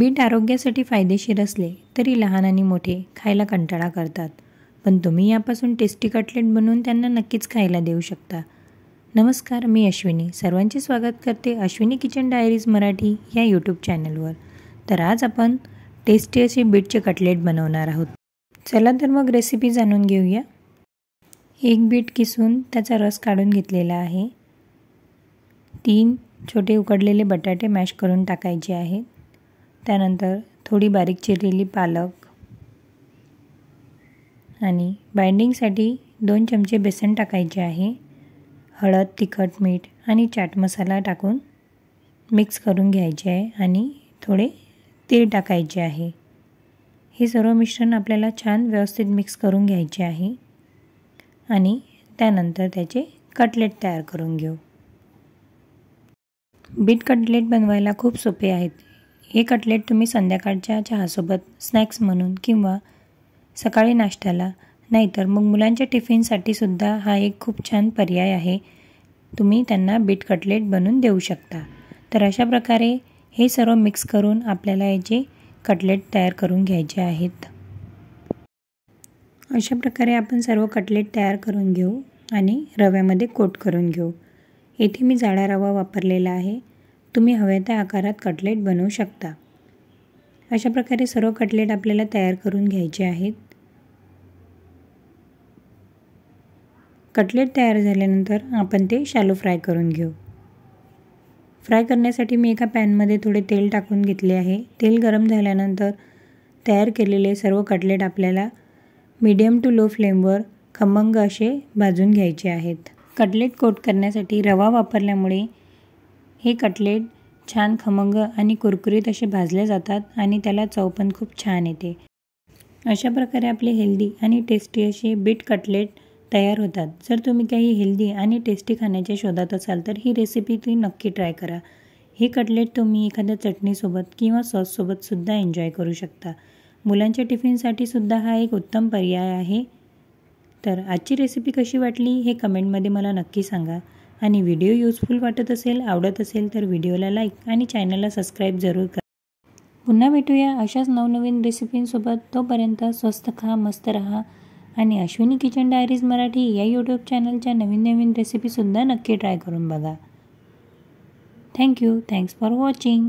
bit आरोग्यासाठी फायदेशीर असले तरी लहान आणि मोठे खायला कंटाळा करतात पण तुम्ही यापासून टेस्टी कटलेट बनवून त्यांना नक्कीच खायला देऊ शकता नमस्कार मी अश्विनी सर्वांचे स्वागत करते अश्विनी किचन डायरीज मराठी या यूट्यूब चॅनलवर तर आज आपण टेस्टी असे बीटचे कटलेट बनवणार आहोत चला तर मग रेसिपी जाणून घेऊया एक बीट किसून त्याचा रस काढून घेतलेला आहे तीन छोटे उकडलेले बटाटे मॅश करून टाकायचे आहेत त्यानंतर थोडी बारीक चिरलेली पालक आणि बाइंडिंगसाठी दोन चमचे बेसन टाकायचे आहे हळद तिखट मीठ आणि चाट मसाला टाकून मिक्स करून घ्यायचे आहे आणि थोडे तेल टाकायचे आहे हे सर्व मिश्रण आपल्याला छान व्यवस्थित मिक्स करून घ्यायचे आहे आणि त्यानंतर त्याचे कटलेट तयार करून घेऊ बीट कटलेट बनवायला खूप सोपे आहेत हे कटलेट तुम्ही संध्याकाळच्या चहासोबत स्नॅक्स म्हणून किंवा सकाळी नाश्त्याला नाहीतर मग मुलांच्या टिफिनसाठी सुद्धा हा एक खूप छान पर्याय आहे तुम्ही त्यांना बीट कटलेट बनवून देऊ शकता तर अशा प्रकारे हे सर्व मिक्स करून आपल्याला याचे कटलेट तयार करून घ्यायचे आहेत अशा प्रकारे आपण सर्व कटलेट तयार करून घेऊ आणि रव्यामध्ये कोट करून घेऊ येथे मी जाडा रवा वापरलेला आहे तुम्ही हव्या त्या आकारात कटलेट बनवू शकता अशा प्रकारे सर्व कटलेट आपल्याला तयार करून घ्यायचे आहेत कटलेट तयार झाल्यानंतर आपण ते शालो फ्राय करून घेऊ फ्राय करण्यासाठी मी एका पॅनमध्ये थोडे तेल टाकून घेतले आहे तेल गरम झाल्यानंतर तयार केलेले सर्व कटलेट आपल्याला मीडियम टू लो फ्लेमवर खमंग असे भाजून घ्यायचे आहेत कटलेट कोट करण्यासाठी रवा वापरल्यामुळे हे कटलेट छान खमंग आणि कुरकुरीत असे भाजले जातात आणि त्याला चव पण खूप छान येते अशा प्रकारे आपले हेल्दी आणि टेस्टी असे बीट कटलेट तयार होतात जर तुम्ही काही हेल्दी आणि टेस्टी खाण्याच्या शोधात असाल तर ही रेसिपी तुम्ही नक्की ट्राय करा हे कटलेट तुम्ही एखाद्या चटणीसोबत किंवा सॉससोबतसुद्धा एन्जॉय करू शकता मुलांच्या टिफिनसाठी सुद्धा हा एक उत्तम पर्याय आहे तर आजची रेसिपी कशी वाटली हे कमेंटमध्ये मला नक्की सांगा आणि व्हिडिओ युजफुल वाटत असेल आवडत असेल तर व्हिडिओला लाईक आणि चॅनलला सबस्क्राईब जरूर करा पुन्हा भेटूया अशाच नवनवीन रेसिपींसोबत तोपर्यंत स्वस्त खा मस्त रहा आणि अश्विनी किचन डायरीज मराठी या यूट्यूब चॅनलच्या नवीन नवीन रेसिपीसुद्धा नक्की ट्राय करून बघा थँक्यू थँक्स फॉर वॉचिंग